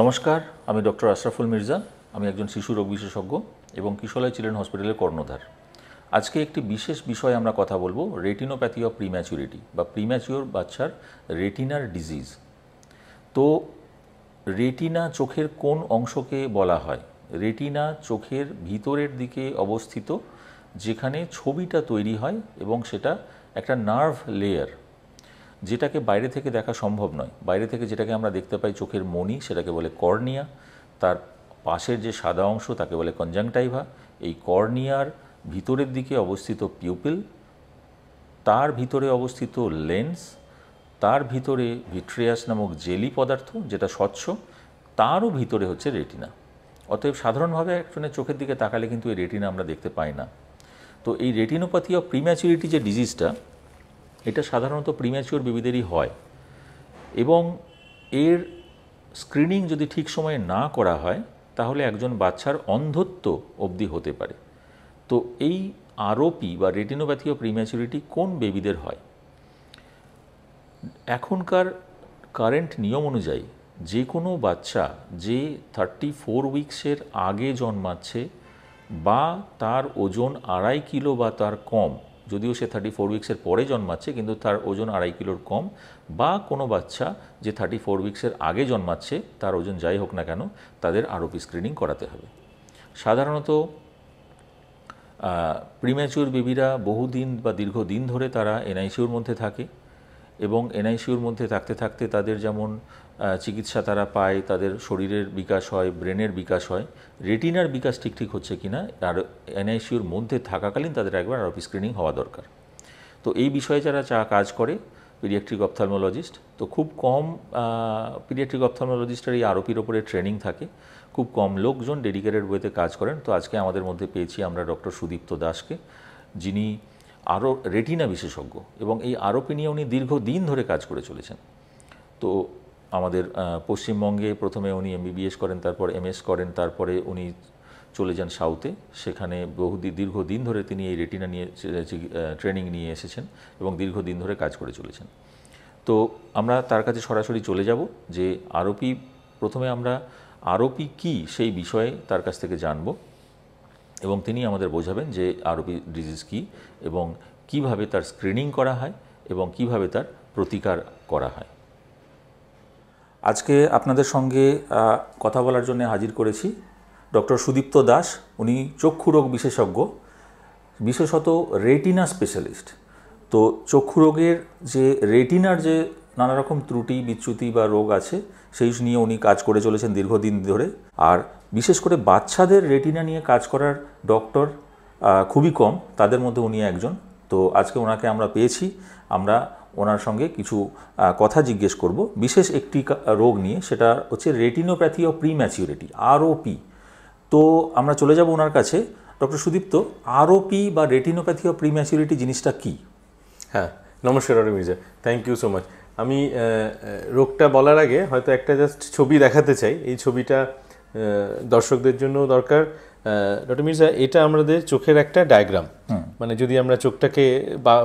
নমস্কার আমি ডক্টর আশরাফুল মির্জা আমি একজন শিশু রোগ বিশেষজ্ঞ এবং কিশোলায় চিলড্রেন হসপিটালের কর্ণধার আজকে একটি বিশেষ বিষয়ে আমরা কথা বলবো রেটিনোপ্যাথি অফ প্রিম্যাচুরিটি বা প্রিম্যাচিওর বাচ্চার রেটিনার ডিজিজ তো রেটিনা চোখের কোন অংশকে বলা হয় রেটিনা চোখের ভিতরের দিকে অবস্থিত যেখানে ছবিটা তৈরি হয় এবং সেটা একটা নার্ভ লেয়ার যেটাকে বাইরে থেকে দেখা সম্ভব নয় বাইরে থেকে যেটাকে আমরা দেখতে পাই চোখের মনি সেটাকে বলে কর্নিয়া তার পাশের যে সাদা অংশ তাকে বলে কনজাংটাইভা এই কর্নিয়ার ভিতরের দিকে অবস্থিত পিউপিল তার ভিতরে অবস্থিত লেন্স তার ভিতরে ভিট্রিয়াস নামক জেলি পদার্থ যেটা স্বচ্ছ তারও ভিতরে হচ্ছে রেটিনা অতএব সাধারণভাবে একজনের চোখের দিকে তাকালে কিন্তু এই রেটিনা আমরা দেখতে পাই না তো এই রেটিনোপ্যাথি অফ প্রিম্যাচুরিটি যে ডিজিজটা এটা সাধারণত প্রিম্যাচিওর বেবিদেরই হয় এবং এর স্ক্রিনিং যদি ঠিক সময়ে না করা হয় তাহলে একজন বাচ্চার অন্ধত্ব অবধি হতে পারে তো এই আরোপি বা রেটিনোপ্যাথি অফ প্রিম্যাচুরিটি কোন বেবিদের হয় এখনকার কারেন্ট নিয়ম অনুযায়ী যে কোনো বাচ্চা যে থার্টি ফোর উইকসের আগে জন্মাচ্ছে বা তার ওজন আড়াই কিলো বা তার কম যদিও সে থার্টি ফোর উইক্সের পরে জন্মাচ্ছে কিন্তু তার ওজন আড়াই কিলোর কম বা কোনো বাচ্চা যে থার্টি ফোর উইক্সের আগে জন্মাচ্ছে তার ওজন যাই হোক না কেন তাদের আরোপি স্ক্রিনিং করাতে হবে সাধারণত প্রিম্যাচুর বেবিরা বহুদিন বা দীর্ঘদিন ধরে তারা এনআইসিউর মধ্যে থাকে এবং এনআইসিউর মধ্যে থাকতে থাকতে তাদের যেমন চিকিৎসা তারা পায় তাদের শরীরের বিকাশ হয় ব্রেনের বিকাশ হয় রেটিনার বিকাশ ঠিক ঠিক হচ্ছে কি না আর এনআইসিউর মধ্যে থাকাকালীন তাদের একবার আরও স্ক্রিনিং হওয়া দরকার তো এই বিষয়ে যারা চা কাজ করে পিডিয়াট্রিক অপথালমোলজিস্ট তো খুব কম পিডিয়াট্রিক অপথালমোলজিস্টের এই আরোপির ওপরে ট্রেনিং থাকে খুব কম লোকজন ডেডিকেটেড ওয়েতে কাজ করেন তো আজকে আমাদের মধ্যে পেয়েছি আমরা ডক্টর সুদীপ্ত দাসকে যিনি আরও রেটিনা বিশেষজ্ঞ এবং এই আরোপি নিয়ে উনি দীর্ঘদিন ধরে কাজ করে চলেছেন তো আমাদের পশ্চিমবঙ্গে প্রথমে উনি এমবিবিএস করেন তারপর এমএস করেন তারপরে উনি চলে যান সাউথে সেখানে বহু দীর্ঘদিন ধরে তিনি এই রেটিনা নিয়ে ট্রেনিং নিয়ে এসেছেন এবং দীর্ঘদিন ধরে কাজ করে চলেছেন তো আমরা তার কাছে সরাসরি চলে যাব যে আরোপি প্রথমে আমরা আরোপি কি সেই বিষয়ে তার কাছ থেকে জানব এবং তিনি আমাদের বোঝাবেন যে আরোপি ডিজিজ কি এবং কিভাবে তার স্ক্রিনিং করা হয় এবং কিভাবে তার প্রতিকার করা হয় আজকে আপনাদের সঙ্গে কথা বলার জন্য হাজির করেছি ডক্টর সুদীপ্ত দাস উনি চক্ষুরোগ বিশেষজ্ঞ বিশেষত রেটিনা স্পেশালিস্ট তো চক্ষুরোগের যে রেটিনার যে নানা রকম ত্রুটি বিচ্যুতি বা রোগ আছে সেই নিয়ে উনি কাজ করে চলেছেন দীর্ঘদিন ধরে আর বিশেষ করে বাচ্চাদের রেটিনা নিয়ে কাজ করার ডক্টর খুবই কম তাদের মধ্যে উনি একজন তো আজকে ওনাকে আমরা পেয়েছি আমরা ওনার সঙ্গে কিছু কথা জিজ্ঞেস করব বিশেষ একটি রোগ নিয়ে সেটা হচ্ছে রেটিনোপ্যাথি অফ প্রিম্যাচিউরিটি আরওপি তো আমরা চলে যাব ওনার কাছে ডক্টর সুদীপ্ত আরওপি বা রেটিনোপ্যাথি অফ প্রিম্যাচিউরিটি জিনিসটা কি হ্যাঁ নমস্কার Aru Mirza thank you so much আমি রোগটা বলার আগে হয়তো একটা জাস্ট ছবি দেখাতে চাই এই ছবিটা দর্শকদের জন্য দরকার ডক্টর মির্জা এটা আমাদের চোখের একটা ডায়াগ্রাম মানে যদি আমরা চোখটাকে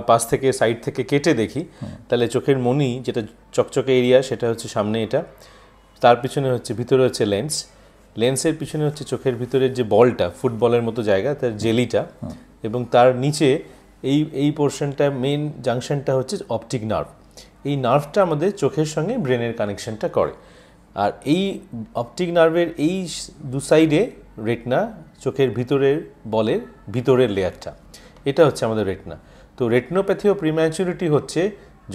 পাশ থেকে সাইড থেকে কেটে দেখি তাহলে চোখের মনি যেটা চকচকে এরিয়া সেটা হচ্ছে সামনে এটা তার পিছনে হচ্ছে ভিতরে হচ্ছে লেন্স লেন্সের পিছনে হচ্ছে চোখের ভিতরের যে বলটা ফুটবলের মতো জায়গা তার জেলিটা এবং তার নিচে এই এই পোর্শনটা মেন জাংশনটা হচ্ছে অপটিক নার্ভ এই নার্ভটা আমাদের চোখের সঙ্গে ব্রেনের কানেকশনটা করে আর এই অপটিক নার্ভের এই দু সাইডে রেটনা চোখের ভিতরের বলের ভিতরের লেয়ারটা এটা হচ্ছে আমাদের রেটনা তো রেটনোপ্যাথিও প্রিম্যাচুরিটি হচ্ছে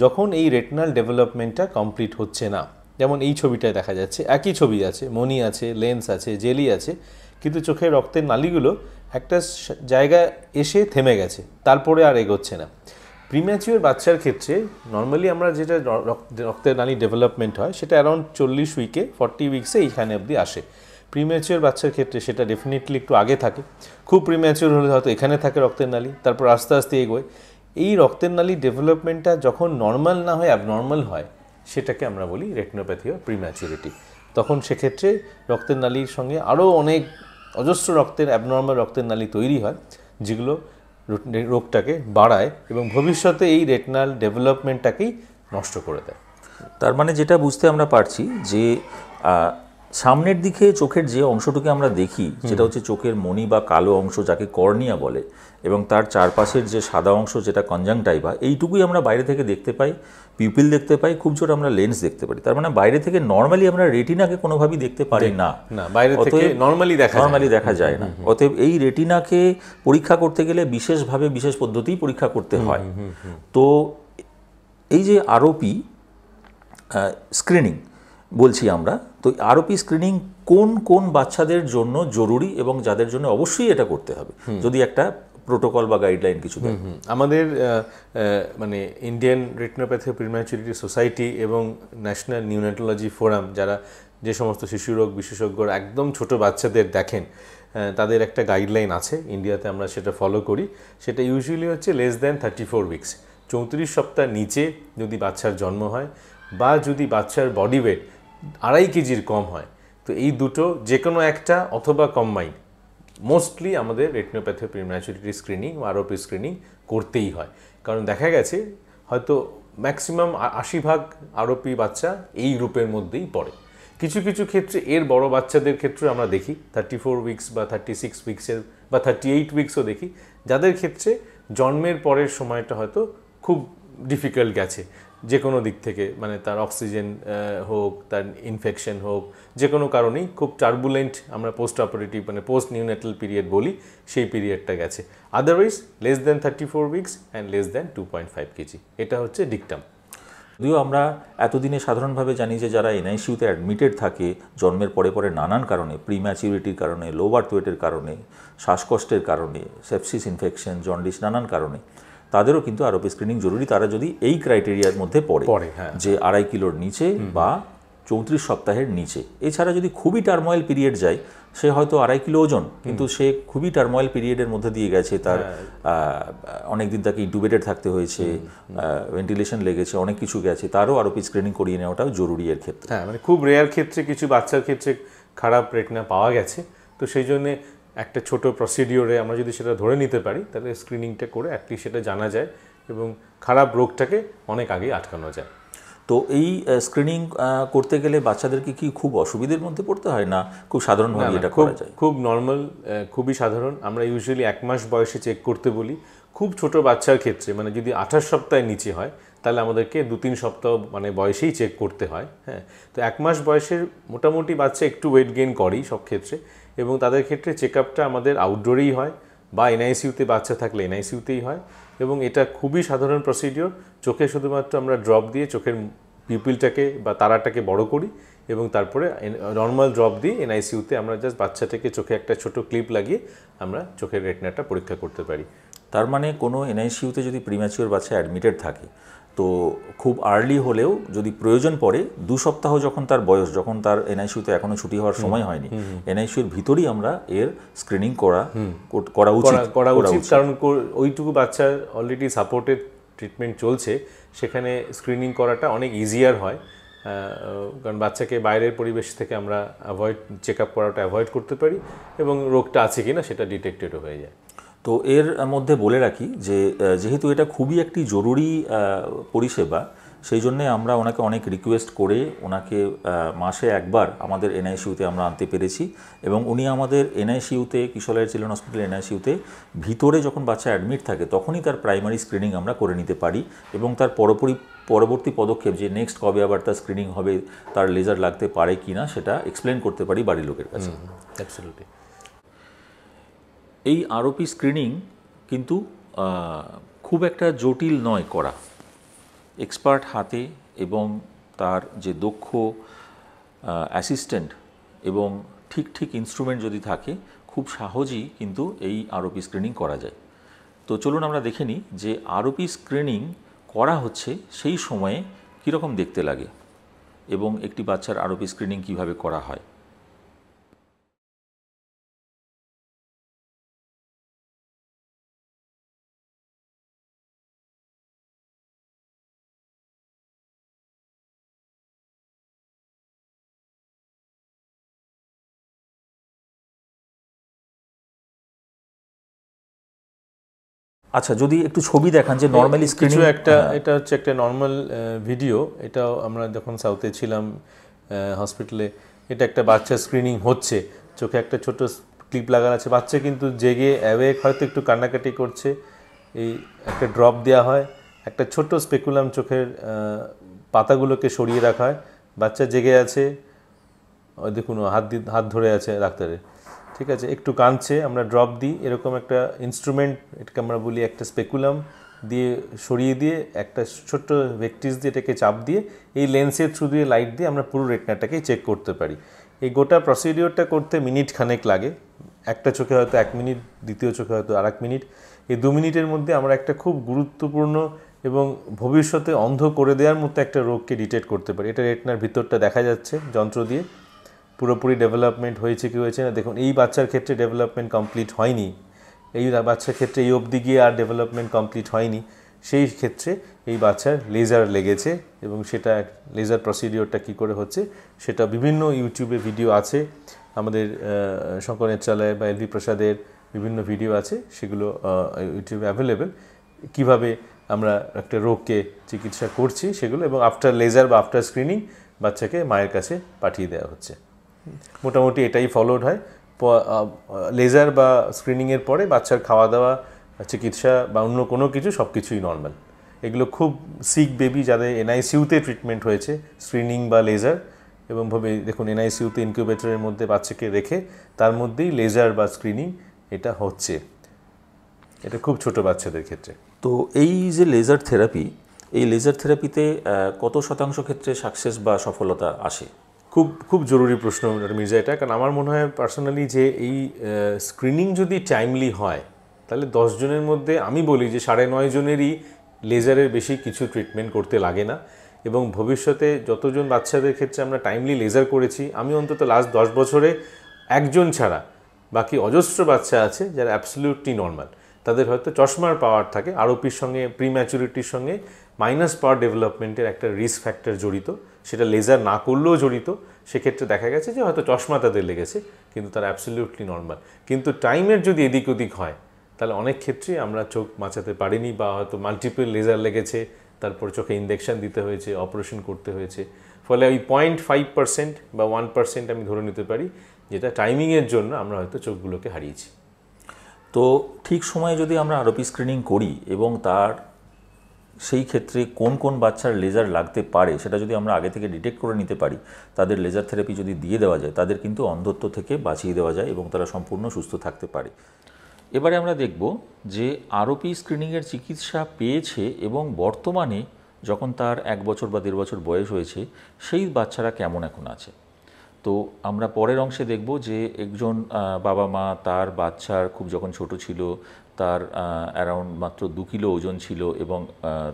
যখন এই রেটনাল ডেভেলপমেন্টটা কমপ্লিট হচ্ছে না যেমন এই ছবিটায় দেখা যাচ্ছে একই ছবি আছে মনি আছে লেন্স আছে জেলি আছে কিন্তু চোখের রক্তের নালিগুলো একটা জায়গা এসে থেমে গেছে তারপরে আর এগোচ্ছে না প্রিম্যাচিওর বাচ্চার ক্ষেত্রে নর্মালি আমরা যেটা রক্তের নালি ডেভেলপমেন্ট হয় সেটা অ্যারাউন্ড চল্লিশ উইকে ফর্টি উইক্সে এইখানে অবধি আসে প্রিম্যাচিওর বাচ্চার ক্ষেত্রে সেটা ডেফিনেটলি একটু আগে থাকে খুব প্রিম্যাচিওর হলে হয়তো এখানে থাকে রক্তের নালি তারপর আস্তে আস্তে এগোয় এই রক্তের নালী ডেভেলপমেন্টটা যখন নর্মাল না হয় অ্যাবনর্মাল হয় সেটাকে আমরা বলি রেটনোপ্যাথি বা প্রিম্যাচুরিটি তখন সেক্ষেত্রে রক্তের নালির সঙ্গে আরও অনেক অজস্র রক্তের অ্যাবনর্মাল রক্তের নালি তৈরি হয় যেগুলো রোগটাকে বাড়ায় এবং ভবিষ্যতে এই রেটনাল ডেভেলপমেন্টটাকেই নষ্ট করে দেয় তার মানে যেটা বুঝতে আমরা পারছি যে সামনের দিকে চোখের যে অংশটুকু আমরা দেখি সেটা হচ্ছে চোখের মণি বা কালো অংশ যাকে কর্নিয়া বলে এবং তার চারপাশের যে সাদা অংশ যেটা কনজাংটাইভা এইটুকুই আমরা বাইরে থেকে দেখতে পাই পিপিল দেখতে পাই খুব জোর আমরা লেন্স দেখতে পারি তার মানে বাইরে থেকে নর্মালি আমরা রেটিনাকে কোনোভাবেই দেখতে পারি না বাইরে থেকে নর্মালি দেখা নর্মালি দেখা যায় না অতএব এই রেটিনাকে পরীক্ষা করতে গেলে বিশেষভাবে বিশেষ পদ্ধতি পরীক্ষা করতে হয় তো এই যে আরোপি স্ক্রিনিং বলছি আমরা তো আরওপি স্ক্রিনিং কোন কোন বাচ্চাদের জন্য জরুরি এবং যাদের জন্য অবশ্যই এটা করতে হবে যদি একটা প্রোটোকল বা গাইডলাইন কিছু আমাদের মানে ইন্ডিয়ান রেটিনোপ্যাথি প্রিম্যাচুরিটি সোসাইটি এবং ন্যাশনাল নিউনেটোলজি ফোরাম যারা যে সমস্ত শিশু রোগ বিশেষজ্ঞরা একদম ছোট বাচ্চাদের দেখেন তাদের একটা গাইডলাইন আছে ইন্ডিয়াতে আমরা সেটা ফলো করি সেটা ইউজুয়ালি হচ্ছে less than thirty four weeks চৌত্রিশ সপ্তাহ নিচে যদি বাচ্চার জন্ম হয় বা যদি বাচ্চার বডি ওয়েট আড়াই কেজির কম হয় তো এই দুটো যে কোনো একটা অথবা কম্বাইন মোস্টলি আমাদের retinopathy prematurity screening ROP screening করতেই হয় কারণ দেখা গেছে হয়তো ম্যাক্সিমাম আশি ভাগ আরোপি বাচ্চা এই গ্রুপের মধ্যেই পড়ে কিছু কিছু ক্ষেত্রে এর বড় বাচ্চাদের ক্ষেত্রে আমরা দেখি থার্টি ফোর উইকস বা থার্টি সিক্স উইকসের বা থার্টি এইট উইকসও দেখি যাদের ক্ষেত্রে জন্মের পরের সময়টা হয়তো খুব ডিফিকাল্ট গেছে যে কোনো দিক থেকে মানে তার অক্সিজেন হোক তার ইনফেকশন হোক যে কোনো কারণেই খুব টার্বুলেন্ট আমরা পোস্ট অপারেটিভ মানে পোস্ট নিউনেটাল পিরিয়ড বলি সেই পিরিয়ডটা গেছে otherwise less than thirty four weeks and less than two point five K G এটা হচ্ছে ডিকটাম যদিও আমরা এতদিনে সাধারণভাবে জানি যে যারা এনআইসিউতে অ্যাডমিটেড থাকে জন্মের পরে পরে নানান কারণে প্রিম্যাচুরিটির কারণে লোভার টুয়েটের কারণে শ্বাসকষ্টের কারণে সেপসিস ইনফেকশন জন্ডিস নানান কারণে তাদেরও কিন্তু আরোপি স্ক্রিনিং জরুরি তারা যদি এই ক্রাইটেরিয়ার মধ্যে পড়ে পড়ে হ্যাঁ, হ্যাঁ। যে আড়াই কিলোর নিচে বা চৌত্রিশ সপ্তাহের নিচে এছাড়া যদি খুবই টার্ময়েল পিরিয়ড যায় সে হয়তো আড়াই কিলো ওজন কিন্তু সে খুবই টার্ময়েল পিরিয়ডের মধ্যে দিয়ে গেছে তার হ্যাঁ। অনেক দিন তাকে ইনটুবেটেড থাকতে হয়েছে ভেন্টিলেশন লেগেছে অনেক কিছু গেছে তারও আরোপি স্ক্রিনিং করিয়ে নেওয়াটাও জরুরি এর ক্ষেত্রে হ্যাঁ মানে খুব রেয়ার ক্ষেত্রে কিছু বাচ্চার ক্ষেত্রে খারাপ রেটনা পাওয়া গেছে তো সেই জন্যে একটা ছোট প্রসিডিওরে আমরা যদি সেটা ধরে নিতে পারি তাহলে স্ক্রিনিংটা করে অ্যাটলিস্ট সেটা জানা যায় এবং খারাপ রোগটাকে অনেক আগেই আটকানো যায় তো এই স্ক্রিনিং করতে গেলে বাচ্চাদেরকে কি খুব অসুবিধের মধ্যে পড়তে হয় না খুব সাধারণভাবে এটা করা যায় খুব নর্মাল খুবই সাধারণ আমরা ইউজুয়ালি এক মাস বয়সে চেক করতে বলি খুব ছোট বাচ্চার ক্ষেত্রে মানে যদি আঠাশ সপ্তাহের নিচে হয় তাহলে আমাদেরকে দু তিন সপ্তাহ মানে বয়সেই চেক করতে হয় হ্যাঁ তো এক মাস বয়সের মোটামুটি বাচ্চা একটু ওয়েট গেইন করেই সব ক্ষেত্রে এবং তাদের ক্ষেত্রে চেক আমাদের আউটডোরেই হয় বা এনআইসিউতে বাচ্চা থাকলে এনআইসিউতেই হয় এবং এটা খুবই সাধারণ প্রসিডিওর চোখে শুধুমাত্র আমরা ড্রপ দিয়ে চোখের পিপিলটাকে বা তারাটাকে বড় করি এবং তারপরে নর্মাল ড্রপ দিয়ে এনআইসিউতে আমরা জাস্ট বাচ্চাটাকে চোখে একটা ছোট ক্লিপ লাগিয়ে আমরা চোখের রেটনাটা পরীক্ষা করতে পারি তার মানে কোনো এনআইসিউতে যদি প্রিম্যাচিওর বাচ্চা অ্যাডমিটেড থাকে তো খুব আর্লি হলেও যদি প্রয়োজন পড়ে দু সপ্তাহ যখন তার বয়স যখন তার এনআইসিউতে এখনো ছুটি হওয়ার সময় হয়নি এনআইসিউর ভিতরেই আমরা এর স্ক্রিনিং করা করা উচিত করা উচিত কারণ ওইটুকু বাচ্চার অলরেডি সাপোর্টেড ট্রিটমেন্ট চলছে সেখানে স্ক্রিনিং করাটা অনেক ইজিয়ার হয় কারণ বাচ্চাকে বাইরের পরিবেশ থেকে আমরা অ্যাভয়েড চেক আপ করাটা অ্যাভয়েড করতে পারি এবং রোগটা আছে কি না সেটা ডিটেক্টেডও হয়ে যায় তো এর মধ্যে বলে রাখি যে যেহেতু এটা খুবই একটি জরুরি পরিষেবা সেই জন্যে আমরা ওনাকে অনেক রিকোয়েস্ট করে ওনাকে মাসে একবার আমাদের এনআইসিউতে আমরা আনতে পেরেছি এবং উনি আমাদের এনআইসিউতে কিশোলায়ের চিলড্রেন হসপিটাল এনআইসিউতে ভিতরে যখন বাচ্চা অ্যাডমিট থাকে তখনই তার প্রাইমারি স্ক্রিনিং আমরা করে নিতে পারি এবং তার পরপরি পরবর্তী পদক্ষেপ যে নেক্সট কবে আবার তার স্ক্রিনিং হবে তার লেজার লাগতে পারে কি না সেটা এক্সপ্লেন করতে পারি বাড়ির লোকের কাছে এই আরোপি স্ক্রিনিং কিন্তু খুব একটা জটিল নয় করা এক্সপার্ট হাতে এবং তার যে দক্ষ অ্যাসিস্ট্যান্ট এবং ঠিক ঠিক ইনস্ট্রুমেন্ট যদি থাকে খুব সহজেই কিন্তু এই আরোপি স্ক্রিনিং করা যায় তো চলুন আমরা দেখে নিই যে আরোপি স্ক্রিনিং করা হচ্ছে সেই সময়ে কীরকম দেখতে লাগে এবং একটি বাচ্চার আরোপি স্ক্রিনিং কিভাবে করা হয় আচ্ছা যদি একটু ছবি দেখান যে নর্মালি স্ক্রিনিং একটা হ্যাঁ। এটা হচ্ছে একটা নর্মাল ভিডিও এটা আমরা যখন সাউথে ছিলাম হসপিটালে এটা একটা বাচ্চা স্ক্রিনিং হচ্ছে চোখে একটা ছোট ক্লিপ লাগানো আছে বাচ্চা কিন্তু জেগে অ্যাওয়েক হয়তো একটু কান্নাকাটি করছে এই একটা ড্রপ দেওয়া হয় একটা ছোট স্পেকুলাম চোখের পাতাগুলোকে সরিয়ে রাখা হয় বাচ্চা জেগে আছে দেখুন হাত হাত ধরে আছে ডাক্তারের ঠিক আছে একটু কাঁদছে আমরা ড্রপ দিই এরকম একটা ইনস্ট্রুমেন্ট এটাকে আমরা বলি একটা স্পেকুলাম দিয়ে সরিয়ে দিয়ে একটা ছোট্ট ভেকটিস দিয়ে এটাকে চাপ দিয়ে এই লেন্সের থ্রু দিয়ে লাইট দিয়ে আমরা পুরো রেটনাটাকেই চেক করতে পারি এই গোটা প্রসিডিওরটা করতে মিনিট খানেক লাগে একটা চোখে হয়তো এক মিনিট দ্বিতীয় চোখে হয়তো আর মিনিট এই দু মিনিটের মধ্যে আমরা একটা খুব গুরুত্বপূর্ণ এবং ভবিষ্যতে অন্ধ করে দেওয়ার মতো একটা রোগকে ডিটেক্ট করতে পারি এটা রেটনার ভিতরটা দেখা যাচ্ছে যন্ত্র দিয়ে পুরোপুরি ডেভেলপমেন্ট হয়েছে কি হয়েছে না দেখুন এই বাচ্চার ক্ষেত্রে ডেভেলপমেন্ট কমপ্লিট হয়নি এই বাচ্চার ক্ষেত্রে এই অবধি গিয়ে আর ডেভেলপমেন্ট কমপ্লিট হয়নি সেই ক্ষেত্রে এই বাচ্চার লেজার লেগেছে এবং সেটা লেজার প্রসিডিওরটা কি করে হচ্ছে সেটা বিভিন্ন ইউটিউবে ভিডিও আছে আমাদের শঙ্করের নেত্রালয় বা এলভি প্রসাদের বিভিন্ন ভিডিও আছে সেগুলো ইউটিউবে অ্যাভেলেবেল কিভাবে আমরা একটা রোগকে চিকিৎসা করছি সেগুলো এবং আফটার লেজার বা আফটার স্ক্রিনিং বাচ্চাকে মায়ের কাছে পাঠিয়ে দেওয়া হচ্ছে মোটামুটি এটাই ফলোড হয় লেজার বা স্ক্রিনিংয়ের পরে বাচ্চার খাওয়া দাওয়া চিকিৎসা বা অন্য কোনো কিছু সব কিছুই নর্মাল এগুলো খুব সিক বেবি যাদের এনআইসিউতে ট্রিটমেন্ট হয়েছে স্ক্রিনিং বা লেজার এবং ভাবে দেখুন এনআইসিউতে ইনকিউবেটরের মধ্যে বাচ্চাকে রেখে তার মধ্যেই লেজার বা স্ক্রিনিং এটা হচ্ছে এটা খুব ছোট বাচ্চাদের ক্ষেত্রে তো এই যে লেজার থেরাপি এই লেজার থেরাপিতে কত শতাংশ ক্ষেত্রে সাকসেস বা সফলতা আসে খুব খুব জরুরি প্রশ্ন মির্জা এটা কারণ আমার মনে হয় পার্সোনালি যে এই স্ক্রিনিং যদি টাইমলি হয় তাহলে জনের মধ্যে আমি বলি যে সাড়ে নয় জনেরই লেজারের বেশি কিছু ট্রিটমেন্ট করতে লাগে না এবং ভবিষ্যতে যতজন বাচ্চাদের ক্ষেত্রে আমরা টাইমলি লেজার করেছি আমি অন্তত লাস্ট দশ বছরে একজন ছাড়া বাকি অজস্র বাচ্চা আছে যারা অ্যাবসলিউটলি নর্মাল তাদের হয়তো চশমার পাওয়ার থাকে আরোপির সঙ্গে প্রিম্যাচুরিটির সঙ্গে মাইনাস পাওয়ার ডেভেলপমেন্টের একটা রিস্ক ফ্যাক্টর জড়িত সেটা লেজার না করলেও জড়িত সেক্ষেত্রে দেখা গেছে যে হয়তো চশমা তাদের লেগেছে কিন্তু তার অ্যাবসলিউটলি নর্মাল কিন্তু টাইমের যদি এদিক ওদিক হয় তাহলে অনেক ক্ষেত্রে আমরা চোখ বাঁচাতে পারিনি বা হয়তো মাল্টিপল লেজার লেগেছে তারপর চোখে ইঞ্জেকশান দিতে হয়েছে অপারেশন করতে হয়েছে ফলে ওই পয়েন্ট ফাইভ পার্সেন্ট বা ওয়ান পার্সেন্ট আমি ধরে নিতে পারি যেটা টাইমিংয়ের জন্য আমরা হয়তো চোখগুলোকে হারিয়েছি তো ঠিক সময়ে যদি আমরা আরোপি স্ক্রিনিং করি এবং তার সেই ক্ষেত্রে কোন কোন বাচ্চার লেজার লাগতে পারে সেটা যদি আমরা আগে থেকে ডিটেক্ট করে নিতে পারি তাদের লেজার থেরাপি যদি দিয়ে দেওয়া যায় তাদের কিন্তু অন্ধত্ব থেকে বাঁচিয়ে দেওয়া যায় এবং তারা সম্পূর্ণ সুস্থ থাকতে পারে এবারে আমরা দেখব যে আরোপি স্ক্রিনিংয়ের চিকিৎসা পেয়েছে এবং বর্তমানে যখন তার এক বছর বা দেড় বছর বয়স হয়েছে সেই বাচ্চারা কেমন এখন আছে তো আমরা পরের অংশে দেখব যে একজন বাবা মা তার বাচ্চার খুব যখন ছোট ছিল তার অ্যারাউন্ড মাত্র দু কিলো ওজন ছিল এবং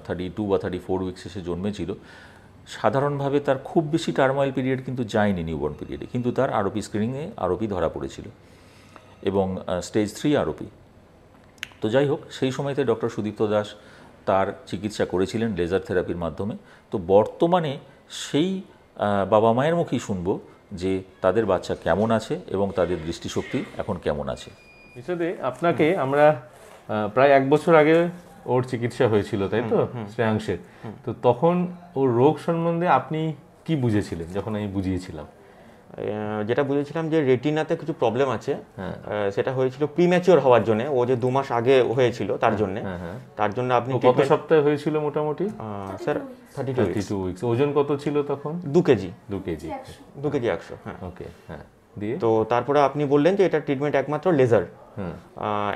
থার্টি টু বা থার্টি ফোর উইক্সে সে জন্মেছিল সাধারণভাবে তার খুব বেশি টার্মোয়াল পিরিয়ড কিন্তু যায়নি নিউবর্ন পিরিয়ডে কিন্তু তার আরোপি স্ক্রিনিংয়ে আরোপি ধরা পড়েছিল এবং স্টেজ থ্রি আরোপি তো যাই হোক সেই সময়তে ডক্টর সুদীপ্ত দাস তার চিকিৎসা করেছিলেন লেজার থেরাপির মাধ্যমে তো বর্তমানে সেই বাবা মায়ের মুখেই শুনবো যে তাদের বাচ্চা কেমন আছে এবং তাদের দৃষ্টিশক্তি এখন কেমন আছে বিশদে আপনাকে আমরা প্রায় এক বছর আগে ওর চিকিৎসা হয়েছিল তাই তো শ্রেয়াংশের তো তখন ওর রোগ সম্বন্ধে আপনি কি বুঝেছিলেন যখন আমি বুঝিয়েছিলাম যেটা বুঝেছিলাম যে রেটিনাতে কিছু প্রবলেম আছে হ্যাঁ। সেটা হয়েছিল প্রিম্যাচিওর হওয়ার জন্য ও যে দু মাস আগে হয়েছিল তার হ্যাঁ, জন্য হ্যাঁ, তার জন্য আপনি কত সপ্তাহে হয়েছিল মোটামুটি স্যার থার্টি টু উইকস ওজন কত ছিল তখন দু কেজি দু কেজি দু কেজি একশো হ্যাঁ ওকে হ্যাঁ দিয়ে তো তারপরে আপনি বললেন যে এটা ট্রিটমেন্ট একমাত্র লেজার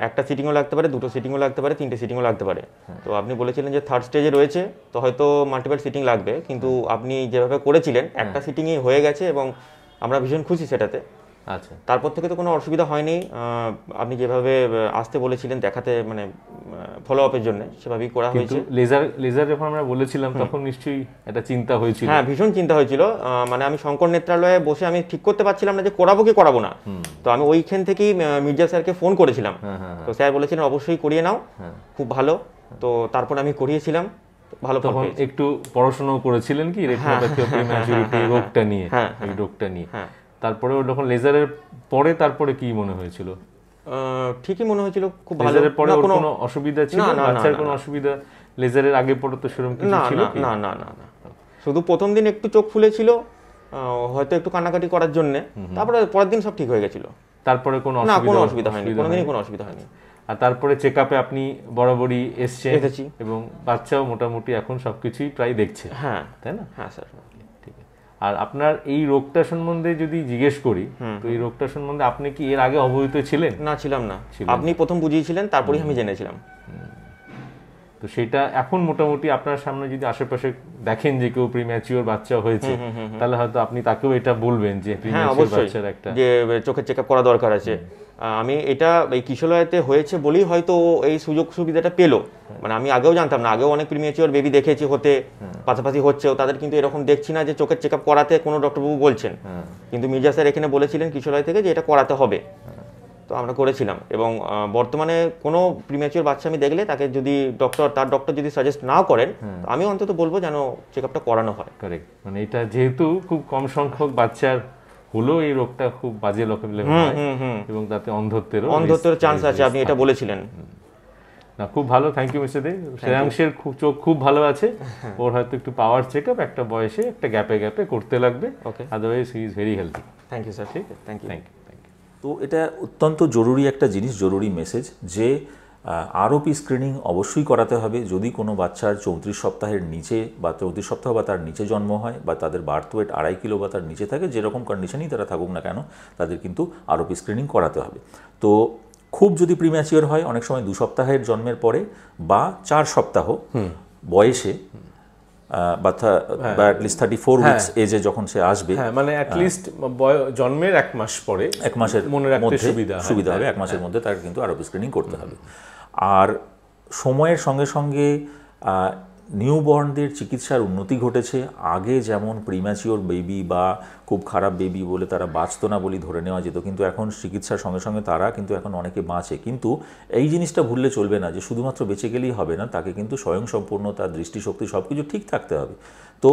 একটা সিটিংও লাগতে পারে দুটো সিটিংও লাগতে পারে তিনটে সিটিংও লাগতে পারে তো আপনি বলেছিলেন যে থার্ড স্টেজে রয়েছে তো হয়তো মাল্টিপল সিটিং লাগবে কিন্তু আপনি যেভাবে করেছিলেন একটা সিটিংই হয়ে গেছে এবং আমরা ভীষণ খুশি সেটাতে আচ্ছা তারপর থেকে তো কোনো অসুবিধা হয়নি আপনি যেভাবে আসতে বলেছিলেন দেখাতে মানে ফলো আপের জন্য সেভাবেই করা হয়েছে লেজার লেজার যখন আমরা বলেছিলাম তখন নিশ্চয়ই একটা চিন্তা হয়েছিল হ্যাঁ ভীষণ চিন্তা হয়েছিল মানে আমি শঙ্কর নেত্রালয়ে বসে আমি ঠিক করতে পারছিলাম না যে করাবো কি করাবো না তো আমি ওইখান থেকেই মির্জা স্যারকে ফোন করেছিলাম হ্যাঁ, হ্যাঁ, হ্যাঁ। তো স্যার বলেছিলেন অবশ্যই করিয়ে নাও খুব ভালো তো তারপর আমি করিয়েছিলাম ভালো তখন একটু পড়াশোনাও করেছিলেন কি হ্যাঁ। হ্যাঁ, হ্যাঁ, রোগটা নিয়ে এই রোগটা নিয়ে তারপরে যখন লেজারের পরে তারপরে কি মনে হয়েছিল ঠিকই মনে হয়েছিল খুব ভালো পরে কোনো অসুবিধা ছিল না কোনো অসুবিধা লেজারের আগে পরে তো সেরকম কিছু ছিল না না না না শুধু প্রথম দিন একটু চোখ ফুলেছিল হয়তো একটু কান্নাকাটি করার জন্য তারপরে পরের দিন সব ঠিক হয়ে গেছিল তারপরে কোনো অসুবিধা হয়নি কোনোদিনই কোনো অসুবিধা হয়নি আর তারপরে চেক আপে আপনি বরাবরই এসছে এবং বাচ্চাও মোটামুটি এখন সব কিছুই প্রায় দেখছে হ্যাঁ তাই না হ্যাঁ স্যার ঠিক আর আপনার এই রোগটা সম্বন্ধে যদি জিজ্ঞেস করি তো এই রোগটা সম্বন্ধে আপনি কি এর আগে অবহিত ছিলেন না ছিলাম না আপনি প্রথম বুঝিয়েছিলেন তারপরেই আমি জেনেছিলাম তো সেটা এখন মোটামুটি আপনার সামনে যদি আশেপাশে দেখেন যে কেউ প্রিম্যাচিওর বাচ্চা হয়েছে তাহলে হয়তো আপনি তাকেও এটা বলবেন যে প্রিম্যাচিওর বাচ্চার একটা যে চোখের চেকআপ করা দরকার আছে আমি এটা এই কিশোলয়াতে হয়েছে বলেই হয়তো এই সুযোগ সুবিধাটা পেলো মানে আমি আগেও জানতাম না আগেও অনেক প্রিমিয়েচিওর বেবি দেখেছি হতে পাশাপাশি হচ্ছেও তাদের কিন্তু এরকম দেখছি না যে চোখের চেক করাতে কোনো ডক্টরবাবু বলছেন কিন্তু মির্জা স্যার এখানে বলেছিলেন কিশোরয় থেকে যে এটা করাতে হবে তো আমরা করেছিলাম এবং বর্তমানে কোনো প্রিমিয়েচিওর বাচ্চা আমি দেখলে তাকে যদি ডক্টর তার ডক্টর যদি সাজেস্ট না করেন আমি অন্তত বলবো যেন চেক করানো হয় মানে এটা যেহেতু খুব কম সংখ্যক বাচ্চার হলেও এই রোগটা খুব বাজে লক্ষণ এবং তাতে অন্ধত্বের অন্ধত্বের চান্স আছে আপনি এটা বলেছিলেন না খুব ভালো থ্যাংক ইউ মিস্টার দে শ্রেয়াংশের খুব চোখ খুব ভালো আছে হ্যাঁ। ওর হয়তো একটু পাওয়ার চেক আপ একটা বয়সে একটা গ্যাপে গ্যাপে করতে লাগবে okay otherwise he is very healthy thank you sir ঠিক আছে থ্যাংক ইউ থ্যাংক ইউ তো এটা অত্যন্ত জরুরি একটা জিনিস জরুরি মেসেজ যে আরওপি স্ক্রিনিং অবশ্যই করাতে হবে যদি কোনো বাচ্চার চৌত্রিশ সপ্তাহের নিচে বা চৌত্রিশ সপ্তাহ বা তার নিচে জন্ম হয় বা তাদের বার্থ ওয়েট আড়াই কিলো বা তার নিচে থাকে যেরকম কন্ডিশনেই তারা থাকুক না কেন তাদের কিন্তু আরওপি স্ক্রিনিং করাতে হবে তো খুব যদি প্রিম্যাচিওর হয় অনেক সময় দু সপ্তাহের জন্মের পরে বা চার সপ্তাহ বয়সে বা অ্যাটলিস্ট থার্টি ফোর এজে যখন সে আসবে হ্যাঁ, মানে জন্মের এক মাস পরে এক মাসের মনে সুবিধা সুবিধা হবে এক হ্যাঁ, মাসের হ্যাঁ। মধ্যে তার কিন্তু আরও স্ক্রিনিং করতে হবে আর সময়ের সঙ্গে সঙ্গে নিউবর্নদের চিকিৎসার উন্নতি ঘটেছে আগে যেমন প্রিম্যাচিওর বেবি বা খুব খারাপ বেবি বলে তারা বাঁচত না বলে ধরে নেওয়া যেত কিন্তু এখন চিকিৎসার সঙ্গে সঙ্গে তারা কিন্তু এখন অনেকে বাঁচে কিন্তু এই জিনিসটা ভুললে চলবে না যে শুধুমাত্র বেঁচে গেলেই হবে না তাকে কিন্তু স্বয়ংসম্পূর্ণ তার দৃষ্টিশক্তি সব কিছু ঠিক থাকতে হবে তো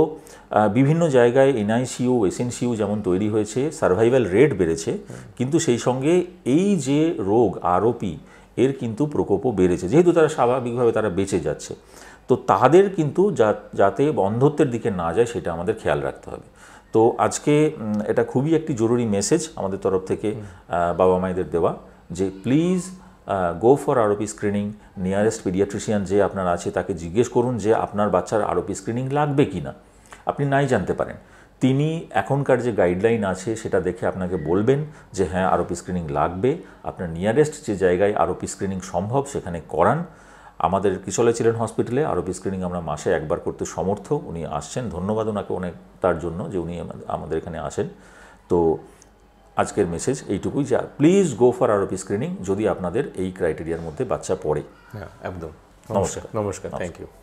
বিভিন্ন জায়গায় এনআইসিউ এসএনসিউ যেমন তৈরি হয়েছে সার্ভাইভাল রেট বেড়েছে কিন্তু সেই সঙ্গে এই যে রোগ আরোপি এর কিন্তু প্রকোপও বেড়েছে যেহেতু তারা স্বাভাবিকভাবে তারা বেঁচে যাচ্ছে তো তাদের কিন্তু যাতে অন্ধত্বের দিকে না যায় সেটা আমাদের খেয়াল রাখতে হবে তো আজকে এটা খুবই একটি জরুরি মেসেজ আমাদের তরফ থেকে বাবা মায়েদের দেওয়া যে please go for ROP screening nearest paediatrician যে আপনার আছে তাকে জিজ্ঞেস করুন যে আপনার বাচ্চার আরোপি স্ক্রিনিং লাগবে কি না আপনি নাই জানতে পারেন তিনি এখনকার যে গাইডলাইন আছে সেটা দেখে আপনাকে বলবেন যে হ্যাঁ আরোপি স্ক্রিনিং লাগবে আপনার নিয়ারেস্ট যে জায়গায় আরোপি স্ক্রিনিং সম্ভব সেখানে করান আমাদের কিশলে ছিলেন হসপিটালে আরোপি স্ক্রিনিং আমরা মাসে একবার করতে সমর্থ উনি আসছেন ধন্যবাদ ওনাকে অনেক তার জন্য যে উনি আমাদের এখানে আসেন তো আজকের মেসেজ এইটুকুই যা please go for ROP screening যদি আপনাদের এই ক্রাইটেরিয়ার মধ্যে বাচ্চা পড়ে হ্যাঁ, একদম নমস্কার নমস্কার থ্যাংক ইউ